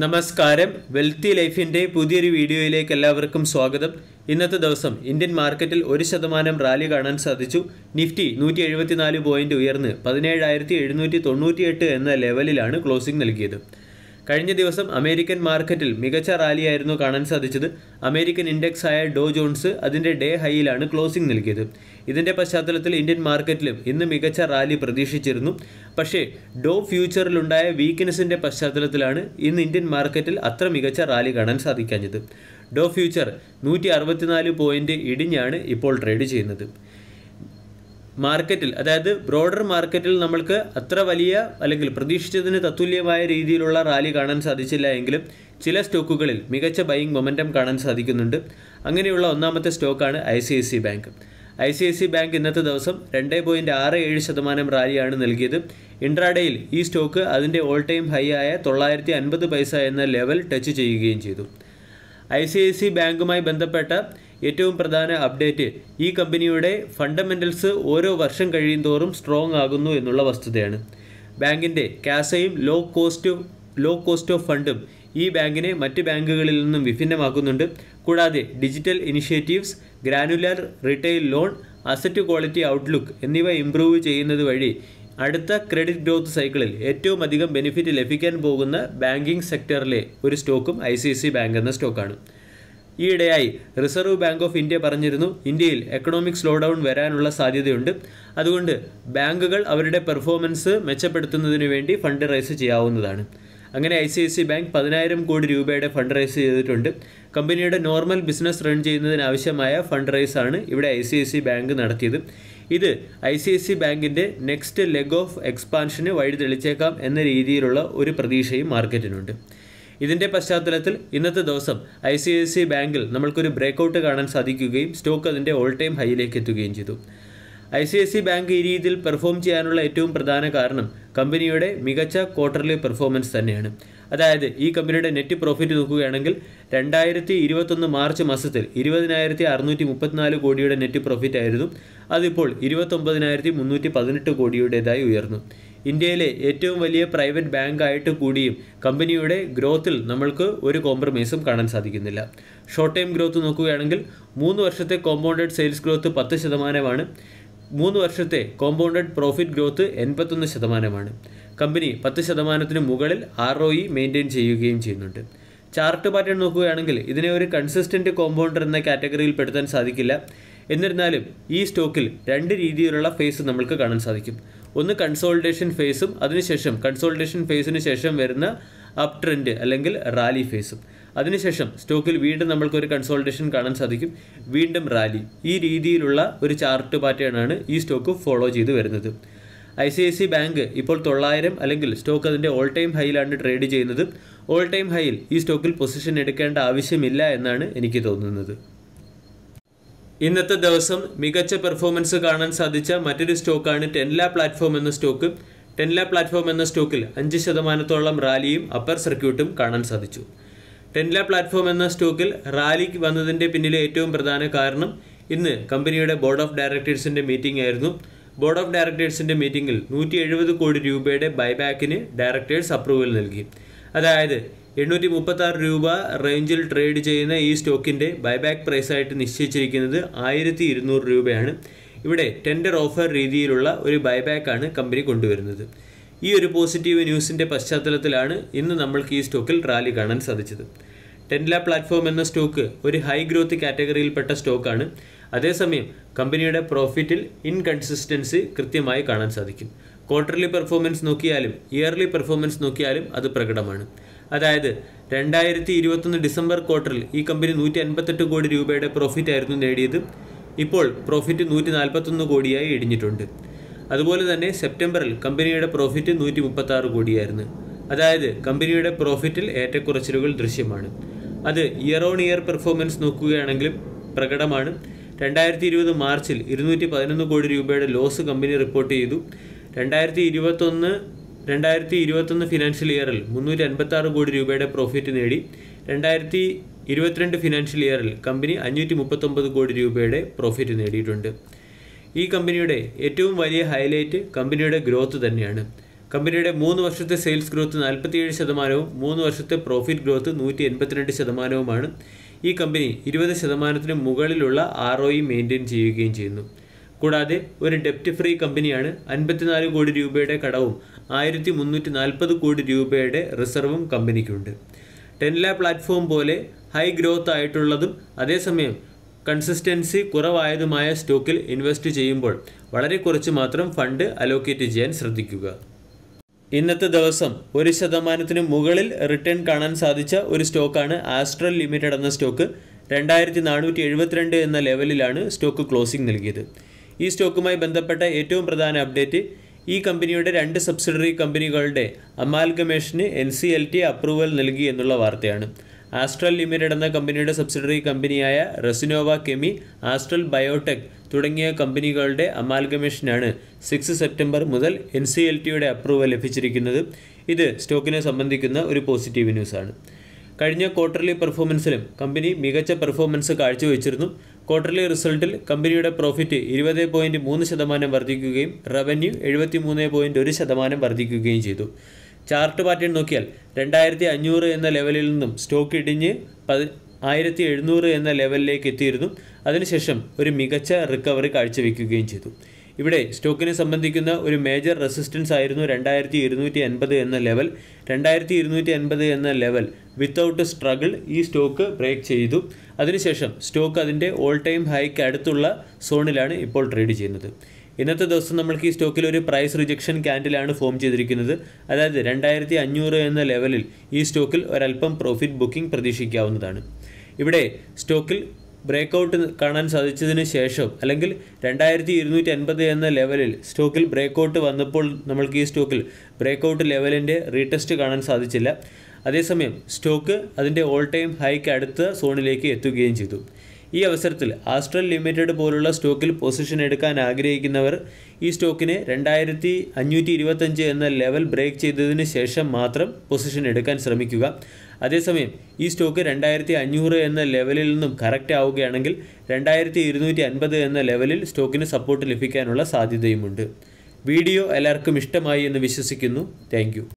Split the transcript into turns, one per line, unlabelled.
നമസ്കാരം വെൽത്തി ലൈഫിൻ്റെ പുതിയൊരു വീഡിയോയിലേക്ക് എല്ലാവർക്കും സ്വാഗതം ഇന്നത്തെ ദിവസം ഇന്ത്യൻ മാർക്കറ്റിൽ ഒരു ശതമാനം റാലി കാണാൻ സാധിച്ചു നിഫ്റ്റി നൂറ്റി എഴുപത്തിനാല് പോയിന്റ് ഉയർന്ന് പതിനേഴായിരത്തി എഴുന്നൂറ്റി തൊണ്ണൂറ്റിയെട്ട് എന്ന ലെവലിലാണ് ക്ലോസിംഗ് നൽകിയത് കഴിഞ്ഞ ദിവസം അമേരിക്കൻ മാർക്കറ്റിൽ മികച്ച റാലിയായിരുന്നു കാണാൻ സാധിച്ചത് അമേരിക്കൻ ഇൻഡെക്സ് ആയ ഡോ ജോൺസ് അതിൻ്റെ ഡേ ഹൈയിലാണ് ക്ലോസിംഗ് നൽകിയത് ഇതിൻ്റെ പശ്ചാത്തലത്തിൽ ഇന്ത്യൻ മാർക്കറ്റിലും ഇന്ന് മികച്ച റാലി പ്രതീക്ഷിച്ചിരുന്നു പക്ഷേ ഡോ ഫ്യൂച്ചറിലുണ്ടായ വീക്ക്നെസ്സിൻ്റെ പശ്ചാത്തലത്തിലാണ് ഇന്ന് ഇന്ത്യൻ മാർക്കറ്റിൽ അത്ര മികച്ച റാലി കാണാൻ സാധിക്കാഞ്ഞത് ഡോ ഫ്യൂച്ചർ നൂറ്റി അറുപത്തിനാല് പോയിൻറ്റ് ഇടിഞ്ഞാണ് ഇപ്പോൾ ട്രേഡ് ചെയ്യുന്നത് മാർക്കറ്റിൽ അതായത് ബ്രോഡർ മാർക്കറ്റിൽ നമ്മൾക്ക് അത്ര വലിയ അല്ലെങ്കിൽ പ്രതീക്ഷിച്ചതിന് തത്തുല്യമായ രീതിയിലുള്ള റാലി കാണാൻ സാധിച്ചില്ല എങ്കിലും ചില സ്റ്റോക്കുകളിൽ മികച്ച ബൈയിങ് മൊമെൻറ്റം കാണാൻ സാധിക്കുന്നുണ്ട് അങ്ങനെയുള്ള ഒന്നാമത്തെ സ്റ്റോക്കാണ് I C I C bank I C I C bank ഇന്നത്തെ ദിവസം രണ്ട് പോയിൻറ്റ് ആറ് ഏഴ് ശതമാനം റാലിയാണ് നൽകിയത് ഇൻട്രാഡേയിൽ ഈ സ്റ്റോക്ക് അതിൻ്റെ ഓൾ ടൈം ഹൈ ആയ തൊള്ളായിരത്തി അൻപത് പൈസ എന്ന ലെവൽ ടച്ച് ചെയ്യുകയും ചെയ്തു ഐ സി ഐ സി ബാങ്കുമായി ബന്ധപ്പെട്ട ഏറ്റവും പ്രധാന അപ്ഡേറ്റ് ഈ കമ്പനിയുടെ ഫണ്ടമെൻറ്റൽസ് ഓരോ വർഷം തോറും സ്ട്രോങ് ആകുന്നു എന്നുള്ള വസ്തുതയാണ് ബാങ്കിൻ്റെ ക്യാസയും low cost low cost of ഫണ്ടും ഈ ബാങ്കിനെ മറ്റ് ബാങ്കുകളിൽ നിന്നും വിഭിന്നമാക്കുന്നുണ്ട് കൂടാതെ digital initiatives granular retail loan asset quality outlook എന്നിവ ഇംപ്രൂവ് ചെയ്യുന്നത് വഴി അടുത്ത ക്രെഡിറ്റ് ഗ്രോത്ത് സൈക്കിളിൽ ഏറ്റവും അധികം ബെനിഫിറ്റ് ലഭിക്കാൻ പോകുന്ന ബാങ്കിംഗ് സെക്ടറിലെ ഒരു സ്റ്റോക്കും ഐ ബാങ്ക് എന്ന സ്റ്റോക്കാണ് ഈയിടെയായി റിസർവ് ബാങ്ക് ഓഫ് ഇന്ത്യ പറഞ്ഞിരുന്നു ഇന്ത്യയിൽ എക്കണോമിക് സ്ലോ ഡൗൺ വരാനുള്ള സാധ്യതയുണ്ട് അതുകൊണ്ട് ബാങ്കുകൾ അവരുടെ പെർഫോമൻസ് മെച്ചപ്പെടുത്തുന്നതിന് വേണ്ടി ഫണ്ട് റൈസ് ചെയ്യാവുന്നതാണ് അങ്ങനെ I C I C bank പതിനായിരം കോടി രൂപയുടെ ഫണ്ട് റൈസ് ചെയ്തിട്ടുണ്ട് കമ്പനിയുടെ നോർമൽ ബിസിനസ് റൺ ചെയ്യുന്നതിനാവശ്യമായ ഫണ്ട് റൈസ് ആണ് ഇവിടെ I C I C bank നടത്തിയത് ഇത് ഐ സി ഐ സി ബാങ്കിൻ്റെ നെക്സ്റ്റ് ലെഗ് ഓഫ് എക്സ്പാൻഷന് വഴി തെളിച്ചേക്കാം എന്ന രീതിയിലുള്ള ഒരു പ്രതീക്ഷയും മാർക്കറ്റിനുണ്ട് ഇതിൻ്റെ പശ്ചാത്തലത്തിൽ ഇന്നത്തെ ദിവസം ഐ സി ഐ സി ബാങ്കിൽ നമ്മൾക്കൊരു ബ്രേക്കൗട്ട് കാണാൻ സാധിക്കുകയും സ്റ്റോക്ക് അതിൻ്റെ ഓൾ ടൈം ഹൈയിലേക്ക് എത്തുകയും ചെയ്തു I C I C bank ഈ രീതിയിൽ പെർഫോം ചെയ്യാനുള്ള ഏറ്റവും പ്രധാന കാരണം കമ്പനിയുടെ മികച്ച ക്വാർട്ടർലി പെർഫോമൻസ് തന്നെയാണ് അതായത് ഈ കമ്പനിയുടെ നെറ്റ് പ്രോഫിറ്റ് നോക്കുകയാണെങ്കിൽ രണ്ടായിരത്തി ഇരുപത്തൊന്ന് മാർച്ച് മാസത്തിൽ ഇരുപതിനായിരത്തി അറുന്നൂറ്റി മുപ്പത്തിനാല് കോടിയുടെ നെറ്റ് പ്രോഫിറ്റ് ആയിരുന്നു അതിപ്പോൾ ഇരുപത്തൊമ്പതിനായിരത്തി മുന്നൂറ്റി പതിനെട്ട് കോടിയുടേതായി ഉയർന്നു ഇന്ത്യയിലെ ഏറ്റവും വലിയ പ്രൈവറ്റ് ബാങ്ക് ആയിട്ട് കൂടിയും കമ്പനിയുടെ ഗ്രോത്തിൽ നമ്മൾക്ക് ഒരു കോംപ്രമൈസും കാണാൻ സാധിക്കുന്നില്ല ഷോർട്ട് ടൈം ഗ്രോത്ത് നോക്കുകയാണെങ്കിൽ മൂന്ന് വർഷത്തെ കോമ്പൗണ്ടഡ് സെയിൽസ് ഗ്രോത്ത് പത്ത് ശതമാനമാണ് മൂന്ന് വർഷത്തെ കോമ്പൗണ്ടഡ് പ്രോഫിറ്റ് ഗ്രോത്ത് എൺപത്തൊന്ന് ശതമാനമാണ് കമ്പനി പത്ത് ശതമാനത്തിന് മുകളിൽ ആർ ഒ ഇ മെയിൻറ്റെയിൻ ചെയ്യുകയും ചെയ്യുന്നുണ്ട് ചാർട്ട് പാറ്റേൺ നോക്കുകയാണെങ്കിൽ ഇതിനെ ഒരു കൺസിസ്റ്റൻറ്റ് കോമ്പൗണ്ടർ എന്ന കാറ്റഗറിയിൽ പെടുത്താൻ സാധിക്കില്ല എന്നിരുന്നാലും ഈ സ്റ്റോക്കിൽ രണ്ട് രീതിയിലുള്ള ഫേസ് നമ്മൾക്ക് കാണാൻ സാധിക്കും ഒന്ന് കൺസോൾട്ടേഷൻ ഫേസും അതിനുശേഷം കൺസോൾട്ടേഷൻ ഫേസിന് ശേഷം വരുന്ന അപ് ട്രെൻഡ് അല്ലെങ്കിൽ റാലി ഫേസും അതിനുശേഷം സ്റ്റോക്കിൽ വീണ്ടും നമ്മൾക്ക് ഒരു കൺസോൾട്ടേഷൻ കാണാൻ സാധിക്കും വീണ്ടും റാലി ഈ രീതിയിലുള്ള ഒരു ചാർട്ട് പാറ്റേണാണ് ഈ സ്റ്റോക്ക് ഫോളോ ചെയ്ത് വരുന്നത് I C I C bank ഇപ്പോൾ തൊള്ളായിരം അല്ലെങ്കിൽ സ്റ്റോക്ക് അതിൻ്റെ ഓൾ ടൈം ഹൈയിലാണ് ട്രേഡ് ചെയ്യുന്നത് ഓൾ ടൈം ഹൈയിൽ ഈ സ്റ്റോക്കിൽ പൊസിഷൻ എടുക്കേണ്ട ആവശ്യമില്ല എന്നാണ് എനിക്ക് തോന്നുന്നത് ഇന്നത്തെ ദിവസം മികച്ച പെർഫോമൻസ് കാണാൻ സാധിച്ച മറ്റൊരു സ്റ്റോക്കാണ് ടെൻല പ്ലാറ്റ്ഫോം എന്ന സ്റ്റോക്ക് ടെൻല പ്ലാറ്റ്ഫോം എന്ന സ്റ്റോക്കിൽ അഞ്ച് ശതമാനത്തോളം റാലിയും അപ്പർ സർക്യൂട്ടും കാണാൻ സാധിച്ചു ടെൻല പ്ലാറ്റ്ഫോം എന്ന സ്റ്റോക്കിൽ റാലി വന്നതിൻ്റെ പിന്നിലെ ഏറ്റവും പ്രധാന കാരണം ഇന്ന് കമ്പനിയുടെ ബോർഡ് ഓഫ് ഡയറക്ടേഴ്സിൻ്റെ മീറ്റിംഗ് ആയിരുന്നു ബോർഡ് ഓഫ് ഡയറക്ടേഴ്സിൻ്റെ മീറ്റിംഗിൽ നൂറ്റി എഴുപത് കോടി രൂപയുടെ ബൈബാക്കിന് ഡയറക്ടേഴ്സ് അപ്രൂവൽ നൽകി അതായത് എണ്ണൂറ്റി മുപ്പത്താറ് രൂപ റേഞ്ചിൽ ട്രേഡ് ചെയ്യുന്ന ഈ സ്റ്റോക്കിൻ്റെ ബൈബാക്ക് പ്രൈസായിട്ട് നിശ്ചയിച്ചിരിക്കുന്നത് ആയിരത്തി ഇരുന്നൂറ് രൂപയാണ് ഇവിടെ ടെൻഡർ ഓഫർ രീതിയിലുള്ള ഒരു ബൈബാക്കാണ് കമ്പനി കൊണ്ടുവരുന്നത് ഈ ഒരു പോസിറ്റീവ് ന്യൂസിൻ്റെ പശ്ചാത്തലത്തിലാണ് ഇന്ന് നമ്മൾക്ക് ഈ സ്റ്റോക്കിൽ റാലി കാണാൻ സാധിച്ചത് ടെൻല പ്ലാറ്റ്ഫോം എന്ന സ്റ്റോക്ക് ഒരു ഹൈ ഗ്രോത്ത് കാറ്റഗറിയിൽപ്പെട്ട സ്റ്റോക്കാണ് അതേസമയം കമ്പനിയുടെ പ്രോഫിറ്റിൽ ഇൻകൺസിസ്റ്റൻസി കൃത്യമായി കാണാൻ സാധിക്കും ക്വാർട്ടർലി പെർഫോമൻസ് നോക്കിയാലും ഇയർലി പെർഫോമൻസ് നോക്കിയാലും അത് പ്രകടമാണ് അതായത് രണ്ടായിരത്തി ഇരുപത്തൊന്ന് ഡിസംബർ ക്വാർട്ടറിൽ ഈ കമ്പനി നൂറ്റി അൻപത്തെട്ട് കോടി രൂപയുടെ പ്രോഫിറ്റ് ആയിരുന്നു നേടിയത് ഇപ്പോൾ പ്രോഫിറ്റ് നൂറ്റി നാൽപ്പത്തൊന്ന് കോടിയായി ഇടിഞ്ഞിട്ടുണ്ട് അതുപോലെ തന്നെ സെപ്റ്റംബറിൽ കമ്പനിയുടെ പ്രോഫിറ്റ് നൂറ്റി മുപ്പത്താറ് കോടിയായിരുന്നു അതായത് കമ്പനിയുടെ പ്രോഫിറ്റിൽ ഏറ്റക്കുറച്ചിലുകൾ ദൃശ്യമാണ് അത് ഇയർ ഓൺ ഇയർ പെർഫോമൻസ് നോക്കുകയാണെങ്കിലും പ്രകടമാണ് രണ്ടായിരത്തി ഇരുപത് മാർച്ചിൽ ഇരുന്നൂറ്റി പതിനൊന്ന് കോടി രൂപയുടെ ലോസ് കമ്പനി റിപ്പോർട്ട് ചെയ്തു രണ്ടായിരത്തി ഇരുപത്തൊന്ന് രണ്ടായിരത്തി ഇരുപത്തൊന്ന് ഫിനാൻഷ്യൽ ഇയറിൽ മുന്നൂറ്റി അൻപത്താറ് കോടി രൂപയുടെ പ്രോഫിറ്റ് നേടി രണ്ടായിരത്തി ഇരുപത്തിരണ്ട് ഫിനാൻഷ്യൽ ഇയറിൽ കമ്പനി അഞ്ഞൂറ്റി മുപ്പത്തൊമ്പത് കോടി രൂപയുടെ പ്രോഫിറ്റ് നേടിയിട്ടുണ്ട് ഈ കമ്പനിയുടെ ഏറ്റവും വലിയ ഹൈലൈറ്റ് കമ്പനിയുടെ ഗ്രോത്ത് തന്നെയാണ് കമ്പനിയുടെ മൂന്ന് വർഷത്തെ സെയിൽസ് ഗ്രോത്ത് നാൽപ്പത്തിയേഴ് ശതമാനവും മൂന്ന് വർഷത്തെ പ്രോഫിറ്റ് ഗ്രോത്ത് നൂറ്റി എൺപത്തിരണ്ട് ശതമാനവുമാണ് ഈ കമ്പനി ഇരുപത് ശതമാനത്തിന് മുകളിലുള്ള ആർ ഒ ഇ മെയിൻറ്റെയിൻ ചെയ്യുകയും ചെയ്യുന്നു കൂടാതെ ഒരു ഡെപ്റ്റ് ഫ്രീ കമ്പനിയാണ് അൻപത്തിനാല് കോടി രൂപയുടെ കടവും ആയിരത്തി മുന്നൂറ്റി നാൽപ്പത് കോടി രൂപയുടെ റിസർവും കമ്പനിക്കുണ്ട് ടെൻല പ്ലാറ്റ്ഫോം പോലെ ഹൈ ഗ്രോത്ത് ആയിട്ടുള്ളതും അതേസമയം കൺസിസ്റ്റൻസി കുറവായതുമായ സ്റ്റോക്കിൽ ഇൻവെസ്റ്റ് ചെയ്യുമ്പോൾ വളരെ കുറച്ച് മാത്രം ഫണ്ട് അലോക്കേറ്റ് ചെയ്യാൻ ശ്രദ്ധിക്കുക ഇന്നത്തെ ദിവസം ഒരു ശതമാനത്തിന് മുകളിൽ റിട്ടേൺ കാണാൻ സാധിച്ച ഒരു സ്റ്റോക്കാണ് ആസ്ട്രൽ ലിമിറ്റഡ് എന്ന സ്റ്റോക്ക് രണ്ടായിരത്തി നാനൂറ്റി എഴുപത്തിരണ്ട് എന്ന ലെവലിലാണ് സ്റ്റോക്ക് ക്ലോസിംഗ് നൽകിയത് ഈ സ്റ്റോക്കുമായി ബന്ധപ്പെട്ട ഏറ്റവും പ്രധാന അപ്ഡേറ്റ് ഈ കമ്പനിയുടെ രണ്ട് സബ്സിഡറി കമ്പനികളുടെ അമാൽഗമേഷന് N C L T approval നൽകി എന്നുള്ള വാർത്തയാണ് ആസ്ട്രൽ ലിമിറ്റഡ് എന്ന കമ്പനിയുടെ സബ്സിഡറി കമ്പനിയായ റെസിനോവ കെമി ആസ്ട്രൽ ബയോടെക് തുടങ്ങിയ കമ്പനികളുടെ അമാൽഗമേഷനാണ് സിക്സ് സെപ്റ്റംബർ മുതൽ എൻ സി എൽ ടിയുടെ അപ്രൂവൽ ലഭിച്ചിരിക്കുന്നത് ഇത് സ്റ്റോക്കിനെ സംബന്ധിക്കുന്ന ഒരു പോസിറ്റീവ് ന്യൂസാണ് കഴിഞ്ഞ ക്വാർട്ടർലി പെർഫോമൻസിലും കമ്പനി മികച്ച പെർഫോമൻസ് കാഴ്ചവെച്ചിരുന്നു ക്വാർട്ടർലി റിസൾട്ടിൽ കമ്പനിയുടെ പ്രോഫിറ്റ് ഇരുപത് പോയിൻറ്റ് മൂന്ന് ശതമാനം വർദ്ധിക്കുകയും റവന്യൂ എഴുപത്തി മൂന്ന് പോയിൻറ്റ് ഒരു ശതമാനം വർദ്ധിക്കുകയും ചെയ്തു ചാർട്ട് പാറ്റേൺ നോക്കിയാൽ രണ്ടായിരത്തി അഞ്ഞൂറ് എന്ന ലെവലിൽ നിന്നും സ്റ്റോക്ക് ഇടിഞ്ഞ് പതി ആയിരത്തി എഴുന്നൂറ് എന്ന ലെവലിലേക്ക് എത്തിയിരുന്നു അതിനുശേഷം ഒരു മികച്ച റിക്കവറി കാഴ്ചവെക്കുകയും ചെയ്തു ഇവിടെ സ്റ്റോക്കിനെ സംബന്ധിക്കുന്ന ഒരു മേജർ റെസിസ്റ്റൻസ് ആയിരുന്നു രണ്ടായിരത്തി ഇരുന്നൂറ്റി എൺപത് എന്ന ലെവൽ രണ്ടായിരത്തി ഇരുന്നൂറ്റി എൺപത് എന്ന ലെവൽ വിത്തൗട്ട് സ്ട്രഗിൾ ഈ സ്റ്റോക്ക് ബ്രേക്ക് ചെയ്തു അതിനുശേഷം സ്റ്റോക്ക് അതിൻ്റെ ഓൾ ടൈം ഹൈക്ക് അടുത്തുള്ള സോണിലാണ് ഇപ്പോൾ ട്രേഡ് ചെയ്യുന്നത് ഇന്നത്തെ ദിവസം നമ്മൾക്ക് ഈ സ്റ്റോക്കിൽ ഒരു പ്രൈസ് റിജക്ഷൻ ക്യാൻഡിലാണ് ഫോം ചെയ്തിരിക്കുന്നത് അതായത് രണ്ടായിരത്തി അഞ്ഞൂറ് എന്ന ലെവലിൽ ഈ സ്റ്റോക്കിൽ ഒരല്പം പ്രോഫിറ്റ് ബുക്കിംഗ് പ്രതീക്ഷിക്കാവുന്നതാണ് ഇവിടെ സ്റ്റോക്കിൽ ബ്രേക്ക്ഔട്ട് കാണാൻ സാധിച്ചതിന് ശേഷം അല്ലെങ്കിൽ രണ്ടായിരത്തി ഇരുന്നൂറ്റി അൻപത് എന്ന ലെവലിൽ സ്റ്റോക്കിൽ ബ്രേക്ക്ഔട്ട് വന്നപ്പോൾ നമ്മൾക്ക് ഈ സ്റ്റോക്കിൽ ബ്രേക്ക്ഔട്ട് ലെവലിൻ്റെ റീടെസ്റ്റ് കാണാൻ സാധിച്ചില്ല അതേസമയം സ്റ്റോക്ക് അതിൻ്റെ ഓൾ ടൈം ഹൈക്ക് അടുത്ത സോണിലേക്ക് എത്തുകയും ചെയ്തു ഈ അവസരത്തിൽ ആസ്ട്രൽ ലിമിറ്റഡ് പോലുള്ള സ്റ്റോക്കിൽ പൊസിഷൻ എടുക്കാൻ ആഗ്രഹിക്കുന്നവർ ഈ സ്റ്റോക്കിനെ രണ്ടായിരത്തി അഞ്ഞൂറ്റി ഇരുപത്തഞ്ച് എന്ന ലെവൽ ബ്രേക്ക് ചെയ്തതിന് ശേഷം മാത്രം പൊസിഷൻ എടുക്കാൻ ശ്രമിക്കുക അതേസമയം ഈ സ്റ്റോക്ക് രണ്ടായിരത്തി അഞ്ഞൂറ് എന്ന ലെവലിൽ നിന്നും കറക്റ്റ് ആവുകയാണെങ്കിൽ രണ്ടായിരത്തി ഇരുന്നൂറ്റി അൻപത് എന്ന ലെവലിൽ സ്റ്റോക്കിന് സപ്പോർട്ട് ലഭിക്കാനുള്ള സാധ്യതയുമുണ്ട് വീഡിയോ എല്ലാവർക്കും ഇഷ്ടമായി എന്ന് വിശ്വസിക്കുന്നു താങ്ക്